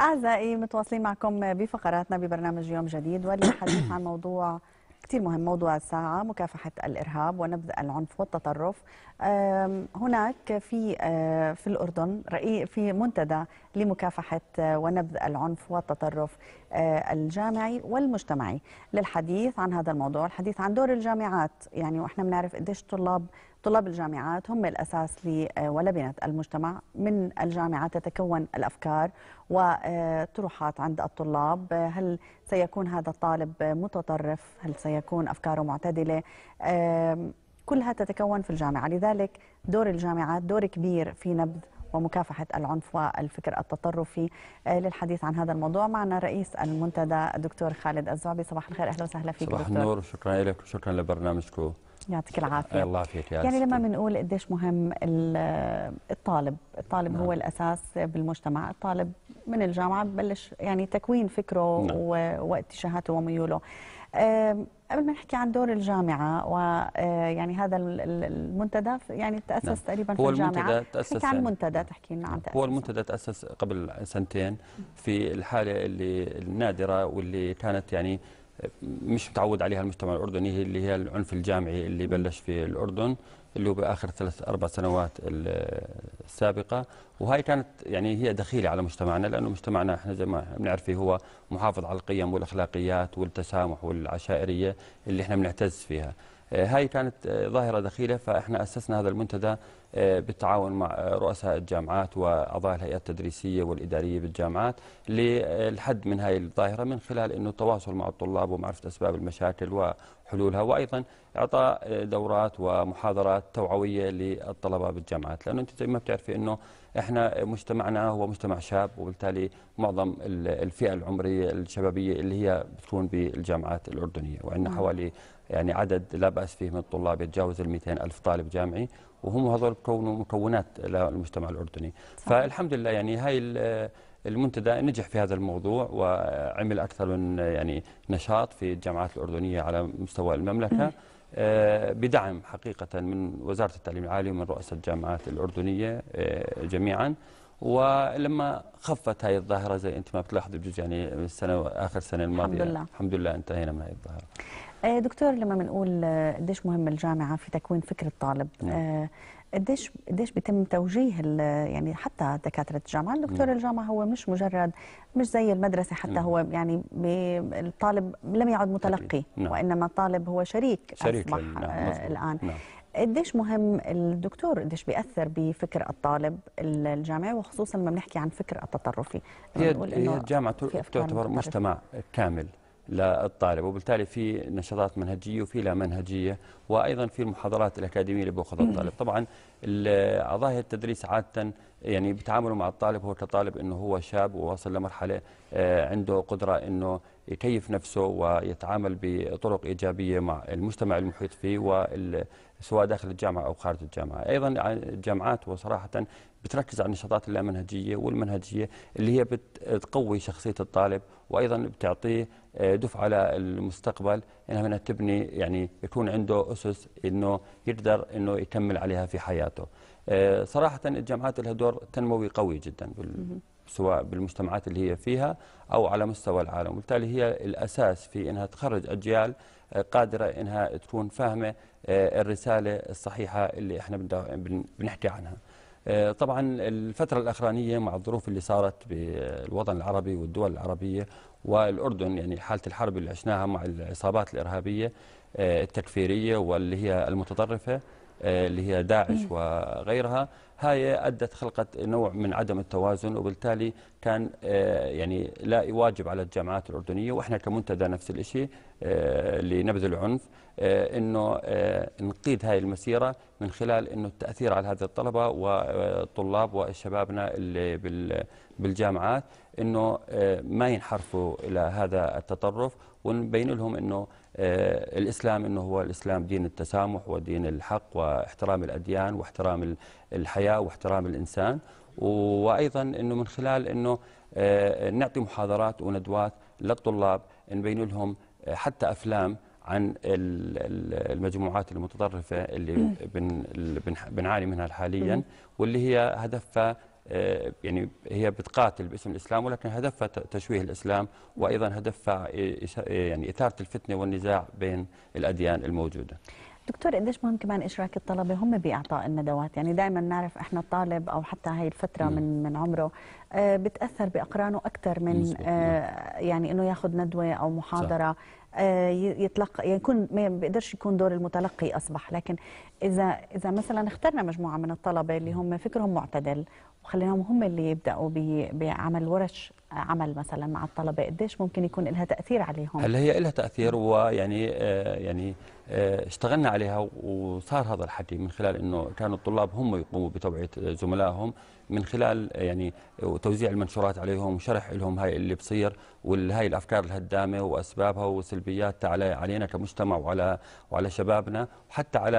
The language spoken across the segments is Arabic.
أعزائي متواصلين معكم بفقراتنا ببرنامج يوم جديد والحديث عن موضوع كثير مهم موضوع الساعة مكافحة الإرهاب ونبذ العنف والتطرف هناك في في الأردن في منتدى لمكافحة ونبذ العنف والتطرف الجامعي والمجتمعي للحديث عن هذا الموضوع الحديث عن دور الجامعات يعني وإحنا بنعرف قديش الطلاب طلاب الجامعات هم الأساس لولبنة آه، المجتمع من الجامعة تتكون الأفكار وطروحات عند الطلاب هل سيكون هذا الطالب متطرف هل سيكون أفكاره معتدلة كلها تتكون في الجامعة لذلك دور الجامعات دور كبير في نبذ ومكافحة العنف والفكر التطرفي آه، للحديث عن هذا الموضوع معنا رئيس المنتدى الدكتور خالد الزعبي صباح الخير أهلا وسهلا فيك صباح دكتور. النور شكرا لك وشكرا لبرنامجكم يعطيك العافيه الله يعافيك يعني لما بنقول قديش مهم الطالب الطالب نعم. هو الاساس بالمجتمع الطالب من الجامعه ببلش يعني تكوين فكره نعم. واتجاهاته وميوله قبل ما نحكي عن دور الجامعه ويعني آه، هذا المنتدى يعني تاسس نعم. تقريبا في الجامعه هو المنتدى تاسس عن المنتدى يعني تحكي لنا عن تأسس هو المنتدى تاسس قبل سنتين في الحاله اللي النادره واللي كانت يعني مش متعود عليها المجتمع الأردني اللي هي العنف الجامعي اللي بلش في الأردن اللي هو بآخر ثلاث أربع سنوات السابقة وهي كانت يعني هي دخيلة على مجتمعنا لأنه مجتمعنا احنا زي ما بنعرف هو محافظ على القيم والأخلاقيات والتسامح والعشائرية اللي احنا بنعتز فيها آه، هاي كانت آه، ظاهرة دخيلة فإحنا أسسنا هذا المنتدى آه، بالتعاون مع رؤساء الجامعات وأعضاء الهيئات التدريسية والإدارية بالجامعات للحد من هاي الظاهرة من خلال أنه التواصل مع الطلاب ومعرفة أسباب المشاكل وحلولها وأيضا إعطاء دورات ومحاضرات توعوية للطلبة بالجامعات لأنه أنت زي ما بتعرفي أنه احنا مجتمعنا هو مجتمع شاب وبالتالي معظم الفئه العمريه الشبابيه اللي هي بتكون بالجامعات الاردنيه وعندنا حوالي يعني عدد لا باس فيه من الطلاب يتجاوز ال الف طالب جامعي وهم هذول بكونوا مكونات للمجتمع الاردني صح. فالحمد لله يعني هاي المنتدى نجح في هذا الموضوع وعمل اكثر من يعني نشاط في الجامعات الاردنيه على مستوى المملكه م. آه، بدعم حقيقة من وزارة التعليم العالي ومن رؤساء الجامعات الأردنية آه، جميعا ولما خفت هذه الظاهرة زي أنت ما بتلاحظي بجوز يعني السنة آخر السنة الماضية الحمد لله الحمد لله انتهينا من هذه الظاهرة آه، دكتور لما بنقول آه، قديش مهم الجامعه في تكوين فكر الطالب نعم. آه، قديش قديش بيتم توجيه يعني حتى دكاتره الجامعه دكتور نعم. الجامعه هو مش مجرد مش زي المدرسه حتى نعم. هو يعني الطالب لم يعد متلقي نعم. وانما الطالب هو شريك, شريك اصبح نعم. الان نعم. قديش مهم الدكتور قديش بيأثر بفكر الطالب الجامعي وخصوصا لما بنحكي عن فكر التطرفي هي, هي الجامعة تعتبر مجتمع كامل للطالب وبالتالي في نشاطات منهجية وفي لا منهجية وأيضا في المحاضرات الأكاديمية اللي بياخذها الطالب طبعا أعضاء التدريس عادة يعني بتعاملوا مع الطالب هو كطالب أنه هو شاب وواصل لمرحلة آه، عنده قدرة أنه يكيف نفسه ويتعامل بطرق إيجابية مع المجتمع المحيط فيه وال سواء داخل الجامعة أو خارج الجامعة أيضا الجامعات وصراحة بتركز على النشاطات اللامنهجية والمنهجية اللي هي بتقوي شخصية الطالب وأيضا بتعطيه دفعه للمستقبل انها بدها تبني يعني يكون عنده اسس انه يقدر انه يكمل عليها في حياته. آه، صراحه الجامعات لها دور تنموي قوي جدا سواء بالمجتمعات اللي هي فيها او على مستوى العالم، وبالتالي هي الاساس في انها تخرج اجيال آه، قادره انها تكون فاهمه آه، الرساله الصحيحه اللي احنا بنحكي عنها. آه، طبعا الفترة الأخرانية مع الظروف اللي صارت بالوطن العربي والدول العربية والأردن يعني حالة الحرب اللي عشناها مع العصابات الإرهابية آه، التكفيرية واللي هي المتطرفة آه، اللي هي داعش وغيرها هاي أدت خلقت نوع من عدم التوازن وبالتالي كان آه، يعني لا يواجب على الجامعات الأردنية وإحنا كمنتدى نفس الشيء آه، لنبذ العنف أنه نقيد هاي المسيرة من خلال أنه التأثير على هذه الطلبة والطلاب وشبابنا اللي بالجامعات أنه ما ينحرفوا إلى هذا التطرف ونبين لهم أنه آه، الإسلام أنه هو الإسلام دين التسامح ودين الحق واحترام الأديان واحترام الحياة واحترام الإنسان وأيضا أنه من خلال أنه آه، نعطي محاضرات وندوات للطلاب نبين لهم آه، حتى أفلام عن المجموعات المتطرفة اللي بنعاني منها حاليا واللي هي هدفها آه، يعني هي بتقاتل باسم الاسلام ولكن هدفها تشويه الاسلام وايضا هدفها يعني اثاره الفتنه والنزاع بين الاديان الموجوده. دكتور قديش مهم كمان اشراك الطلبه هم باعطاء الندوات يعني دائما نعرف احنا الطالب او حتى هاي الفتره من من عمره آه، بتاثر باقرانه اكثر من آه، نعم. يعني انه ياخذ ندوه او محاضره يتلقى يعني يكون ما بيقدرش يكون دور المتلقي اصبح لكن اذا اذا مثلا اخترنا مجموعه من الطلبه اللي هم فكرهم معتدل وخليناهم هم اللي يبداوا بعمل ورش عمل مثلا مع الطلبه قديش ممكن يكون لها تاثير عليهم هلا هي لها تاثير ويعني يعني, آه، يعني، آه، اشتغلنا عليها وصار هذا الحكي من خلال انه كانوا الطلاب هم يقوموا بتوعيه زملائهم من خلال آه، يعني توزيع المنشورات عليهم وشرح لهم هاي اللي بصير وهي الافكار الهدامه واسبابها وسلبياتها على علينا كمجتمع وعلى وعلى شبابنا وحتى على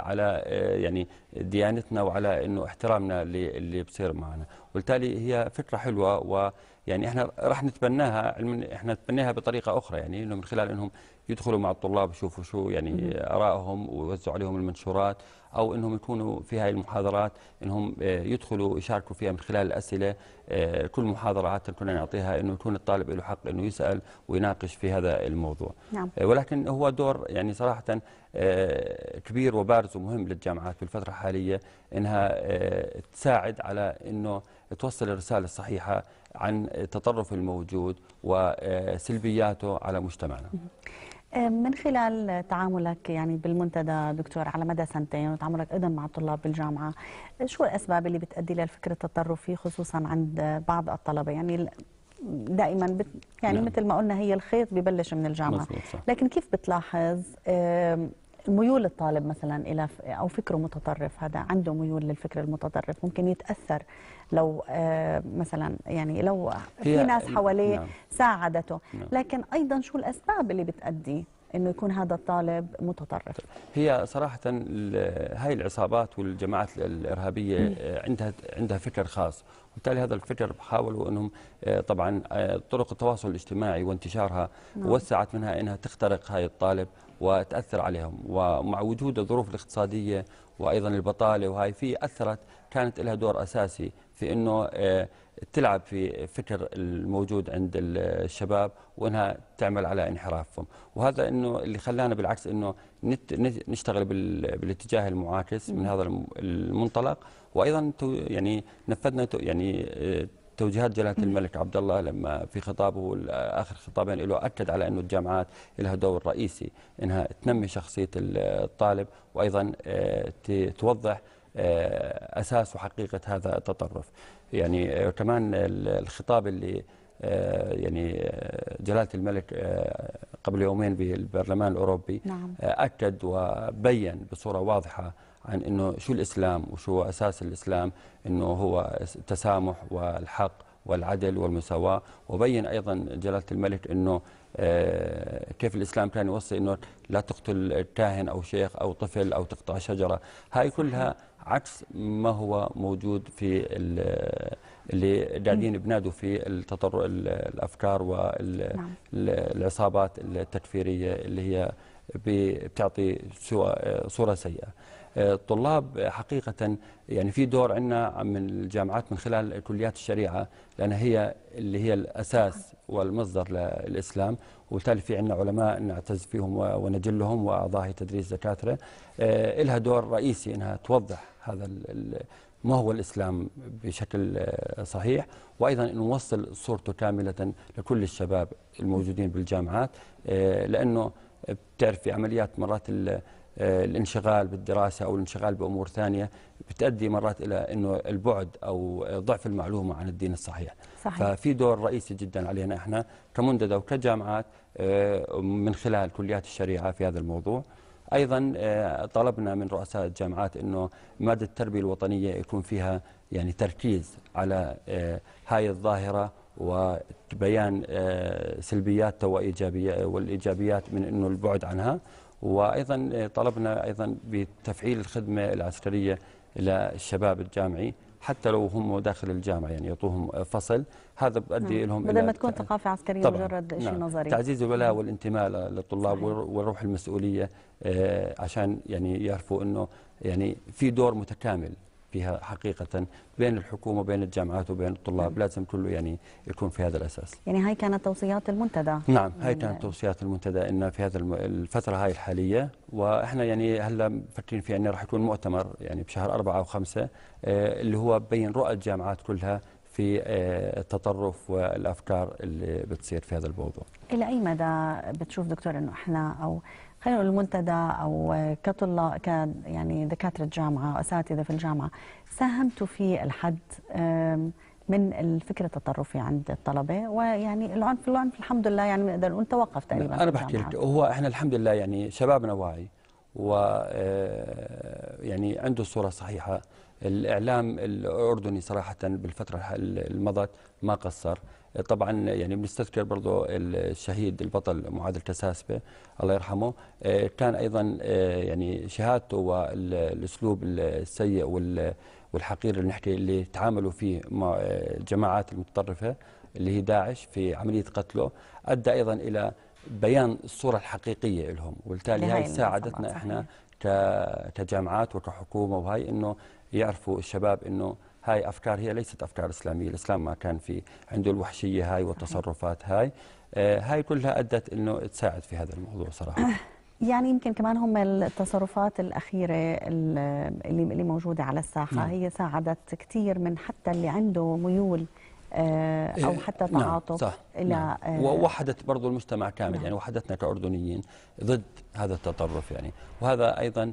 على يعني ديانتنا وعلى انه احترامنا اللي اللي بصير تصير معنا وبالتالي هي فكره حلوه ويعني احنا راح نتبناها احنا نتبناها بطريقه اخرى يعني انه من خلال انهم يدخلوا مع الطلاب يشوفوا شو يعني ارائهم ويوزعوا عليهم المنشورات او انهم يكونوا في هاي المحاضرات انهم آه، يدخلوا يشاركوا فيها من خلال الاسئله آه، كل محاضره عاده كنا نعطيها انه يكون الطالب له حق انه يسال ويناقش في هذا الموضوع نعم. آه، ولكن هو دور يعني صراحه كبير وبارز ومهم للجامعات في الفتره الحاليه انها تساعد على انه توصل الرسالة الصحيحة عن التطرف الموجود وسلبياته على مجتمعنا آه، من خلال تعاملك يعني بالمنتدى دكتور على مدى سنتين وتعاملك ايضا مع طلاب بالجامعه شو الاسباب اللي بتؤدي للفكر التطرفي خصوصا عند بعض الطلبه يعني دائما بت يعني نعم. مثل ما قلنا هي الخيط ببلش من الجامعه مصبوط صح. لكن كيف بتلاحظ ميول الطالب مثلا الى او فكره متطرف هذا عنده ميول للفكر المتطرف ممكن يتاثر لو آه، مثلا يعني لو في ناس حواليه نعم. ساعدته نعم. لكن ايضا شو الاسباب اللي بتادي انه يكون هذا الطالب متطرف هي صراحه هاي العصابات والجماعات الارهابيه آه، عندها عندها فكر خاص وبالتالي هذا الفكر حاولوا انهم آه، طبعا طرق التواصل الاجتماعي وانتشارها نعم. وسعت منها انها تخترق هاي الطالب وتاثر عليهم ومع وجود الظروف الاقتصاديه وايضا البطاله وهي في اثرت كانت لها دور اساسي في انه آه، تلعب في فكر الموجود عند الشباب وانها تعمل على انحرافهم وهذا انه اللي خلانا بالعكس انه نشتغل بالاتجاه المعاكس من هذا المنطلق وايضا يعني نفذنا يعني آه، توجيهات جلاله الملك عبد الله لما في خطابه اخر خطابين له اكد على انه الجامعات لها دور رئيسي انها تنمي شخصيه الطالب وايضا آه، توضح آه، اساس وحقيقه هذا التطرف يعني آه، كمان الخطاب اللي يعني جلاله الملك قبل يومين بالبرلمان الاوروبي نعم. اكد وبين بصوره واضحه عن انه شو الاسلام وشو اساس الاسلام انه هو التسامح والحق والعدل والمساواه وبين ايضا جلاله الملك انه آه، كيف الاسلام كان يوصي انه لا تقتل كاهن او شيخ او طفل او تقطع شجره هاي كلها عكس ما هو موجود في اللي قاعدين بنادوا في التطر الافكار نعم. والعصابات التكفيريه اللي هي بتعطي آه، صوره سيئه الطلاب حقيقة يعني في دور عندنا من الجامعات من خلال كليات الشريعة لأنها هي اللي هي الأساس والمصدر للإسلام وبالتالي في عندنا علماء نعتز فيهم ونجلهم وأعضاء تدريس دكاترة آه، لها دور رئيسي أنها توضح هذا ما هو الإسلام بشكل آه، صحيح وأيضا نوصل صورته كاملة لكل الشباب الموجودين بالجامعات آه، لأنه بتعرف في عمليات مرات آه، الانشغال بالدراسة أو الانشغال بأمور ثانية بتؤدي مرات إلى أنه البعد أو ضعف المعلومة عن الدين الصحيح صحيح. ففي دور رئيسي جدا علينا إحنا كمنتدى وكجامعات آه، من خلال كليات الشريعة في هذا الموضوع ايضا آه، طلبنا من رؤساء الجامعات انه ماده التربيه الوطنيه يكون فيها يعني تركيز على هاي الظاهره وبيان سلبياتها وايجابيات والايجابيات من انه البعد عنها وايضا آه، طلبنا ايضا بتفعيل الخدمه العسكريه للشباب الجامعي حتى لو هم داخل الجامعه يعني يعطوهم فصل هذا بيؤدي نعم. لهم بدل ما تكون ثقافه عسكريه طبعًا مجرد شيء نعم نظري تعزيز الولاء نعم. والانتماء للطلاب وروح المسؤوليه آه، عشان يعني يعرفوا انه يعني في دور متكامل فيها حقيقة بين الحكومة وبين الجامعات وبين الطلاب نعم. لازم كله يعني يكون في هذا الأساس يعني هاي كانت توصيات المنتدى نعم هاي يعني كانت توصيات المنتدى إن في هذا الفترة هاي الحالية وإحنا يعني هلا مفكرين في أنه راح يكون مؤتمر يعني بشهر أربعة أو خمسة آه، اللي هو بين رؤى الجامعات كلها في آه، التطرف والافكار اللي بتصير في هذا الموضوع الى اي مدى بتشوف دكتور انه احنا او خلينا نقول المنتدى او كطلاب ك يعني دكاتره جامعه اساتذه في الجامعه ساهمتوا في الحد من الفكر التطرفي عند الطلبه ويعني العنف العنف الحمد لله يعني نقدر نقول توقف تقريبا انا بحكي لك هو احنا الحمد لله يعني شبابنا واعي و آه، يعني عنده الصوره الصحيحه الاعلام الاردني صراحه بالفتره اللي مضت ما قصر طبعا يعني بنستذكر برضه الشهيد البطل معاذ الكساسبه الله يرحمه كان ايضا يعني شهادته والاسلوب السيء والحقير اللي نحكي اللي تعاملوا فيه مع الجماعات المتطرفه اللي هي داعش في عمليه قتله ادى ايضا الى بيان الصوره الحقيقيه لهم وبالتالي هاي ساعدتنا احنا كجامعات وكحكومه وهي انه يعرفوا الشباب انه هاي أفكار هي ليست أفكار إسلامية الإسلام ما كان في عنده الوحشية هاي والتصرفات هاي آه، هاي كلها أدت أنه تساعد في هذا الموضوع صراحة يعني يمكن كمان هم التصرفات الأخيرة اللي اللي موجودة على الساحة نعم. هي ساعدت كثير من حتى اللي عنده ميول آه، او إيه، حتى نعم، تعاطف نعم الى نعم. آه، ووحدت برضه المجتمع كامل نعم. يعني وحدتنا كاردنيين ضد هذا التطرف يعني وهذا ايضا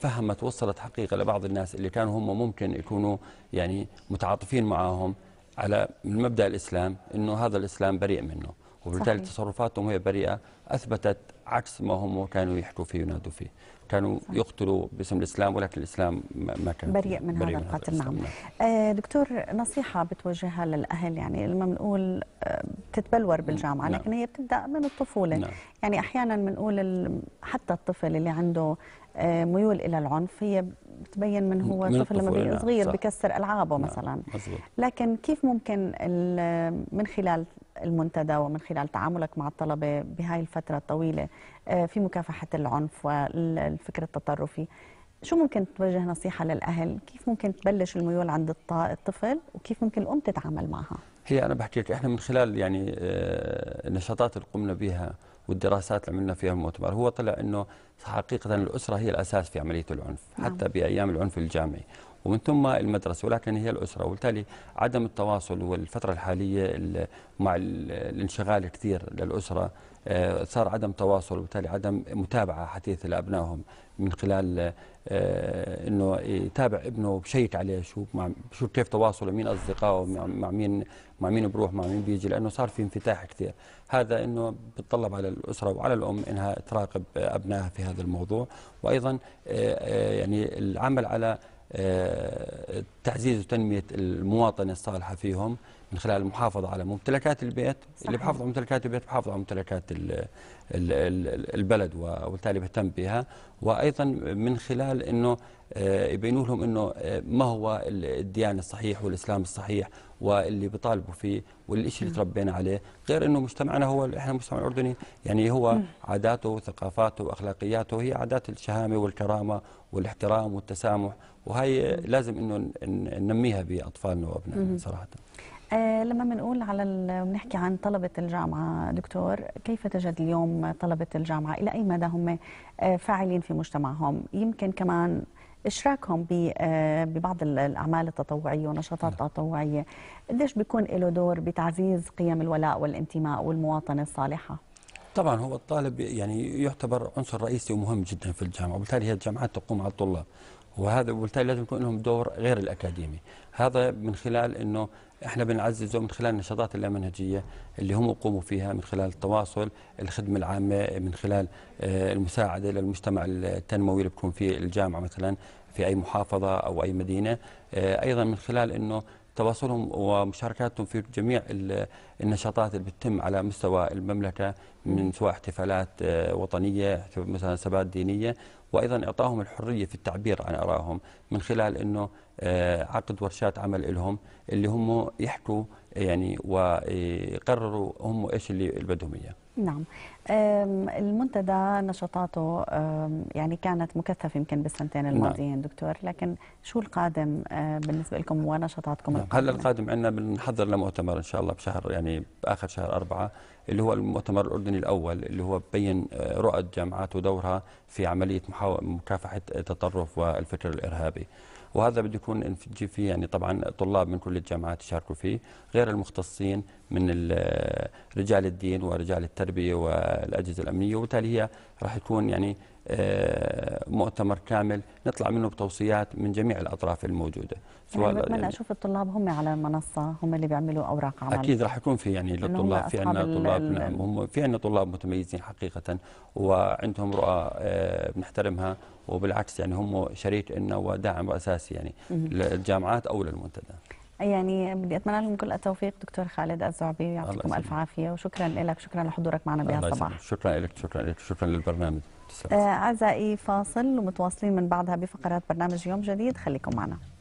فهمت وصلت حقيقه لبعض الناس اللي كانوا هم ممكن يكونوا يعني متعاطفين معاهم على من مبدا الاسلام انه هذا الاسلام بريء منه وبالتالي تصرفاتهم هي بريئه اثبتت عكس ما هم كانوا يحكوا فيه وينادوا فيه كانوا يقتلوا باسم الاسلام ولكن الاسلام ما كان بريء من هذا القتل نعم, نعم. آه، دكتور نصيحه بتوجهها للاهل يعني لما بنقول آه، بتتبلور بالجامعه نعم. لكن هي بتبدا من الطفوله نعم. يعني احيانا بنقول حتى الطفل اللي عنده آه، ميول الى العنف هي بتبين من هو من طفل لما بيكون نعم، صغير بكسر العابه نعم. مثلا مزبوط. لكن كيف ممكن من خلال المنتدى ومن خلال تعاملك مع الطلبة بهاي الفترة الطويلة آه، في مكافحة العنف والفكر التطرفي شو ممكن توجه نصيحة للأهل كيف ممكن تبلش الميول عند الطفل وكيف ممكن الأم تتعامل معها هي أنا بحكي لك إحنا من خلال يعني آه، النشاطات اللي قمنا بها والدراسات اللي عملنا فيها المؤتمر هو طلع أنه حقيقة الأسرة هي الأساس في عملية العنف نعم. حتى بأيام العنف الجامعي ومن ثم المدرسة ولكن هي الأسرة وبالتالي عدم التواصل والفترة الحالية مع الانشغال كثير للأسرة آه، صار عدم تواصل وبالتالي عدم متابعة حديث لأبنائهم من خلال آه، انه يتابع ابنه بشيك عليه شو مع شو كيف تواصله مين اصدقائه مع مين مع مين بروح مع مين بيجي لانه صار في انفتاح كثير هذا انه بتطلب على الاسره وعلى الام انها تراقب ابنائها في هذا الموضوع وايضا آه، يعني العمل على آه، تعزيز وتنمية المواطنة الصالحة فيهم من خلال المحافظه على ممتلكات البيت صحيح. اللي بحافظ على ممتلكات البيت بحافظ على ممتلكات البلد وبالتالي بهتم بها وايضا من خلال انه آه، يبينوا لهم انه آه، ما هو الديانه الصحيح والاسلام الصحيح واللي بيطالبوا فيه والشيء اللي تربينا عليه غير انه مجتمعنا هو احنا المجتمع الاردني يعني هو عاداته وثقافاته واخلاقياته هي عادات الشهامه والكرامه والاحترام والتسامح وهي لازم انه ننميها باطفالنا وابنائنا صراحه آه، لما بنقول على بنحكي عن طلبة الجامعة دكتور كيف تجد اليوم طلبة الجامعة إلى أي مدى هم آه، فاعلين في مجتمعهم يمكن كمان اشراكهم آه، ببعض الاعمال التطوعيه ونشاطات التطوعيه نعم. قديش بيكون له دور بتعزيز قيم الولاء والانتماء والمواطنه الصالحه طبعا هو الطالب يعني يعتبر عنصر رئيسي ومهم جدا في الجامعه وبالتالي هي الجامعات تقوم على الطلاب وهذا وبالتالي لازم يكون لهم دور غير الاكاديمي هذا من خلال انه احنا بنعززه من خلال النشاطات اللامنهجيه اللي هم يقوموا فيها من خلال التواصل، الخدمه العامه، من خلال آه، المساعده للمجتمع التنموي اللي بتكون فيه الجامعه مثلا في اي محافظه او اي مدينه، آه، ايضا من خلال انه تواصلهم ومشاركاتهم في جميع النشاطات اللي بتتم على مستوى المملكه من سواء احتفالات آه، وطنيه مثلا سبات دينيه وايضا اعطائهم الحريه في التعبير عن ارائهم من خلال انه آه، عقد ورشات عمل لهم اللي هم يحكوا يعني ويقرروا هم ايش اللي بدهم اياه نعم المنتدى نشاطاته يعني كانت مكثفه يمكن بالسنتين نعم. الماضيين نعم. دكتور لكن شو القادم أه، بالنسبه لكم ونشاطاتكم نعم. هلا القادم عندنا بنحضر لمؤتمر ان شاء الله بشهر يعني باخر شهر أربعة اللي هو المؤتمر الاردني الاول اللي هو ببين أه، رؤى الجامعات ودورها في عمليه مكافحه التطرف والفكر الارهابي وهذا بده يكون في فيه يعني طبعا طلاب من كل الجامعات يشاركوا فيه غير المختصين من رجال الدين ورجال التربيه والاجهزه الامنيه وبالتالي هي راح تكون يعني آه، مؤتمر كامل نطلع منه بتوصيات من جميع الاطراف الموجوده سواء يعني بتمنى يعني اشوف الطلاب هم على المنصه هم اللي بيعملوا اوراق عمل اكيد راح يكون في يعني للطلاب في عندنا طلاب نعم هم في عندنا طلاب متميزين حقيقه وعندهم رؤى آه، بنحترمها وبالعكس يعني هم شريك لنا وداعم اساسي يعني للجامعات او للمنتدى يعني بدي اتمنى لكم كل التوفيق دكتور خالد الزعبي يعطيكم الف عافيه وشكرا لك شكرا لحضورك معنا بهالصباح شكرا لك شكرا لك شكرا للبرنامج آه، أعزائي فاصل ومتواصلين من بعدها بفقرات برنامج يوم جديد خليكم معنا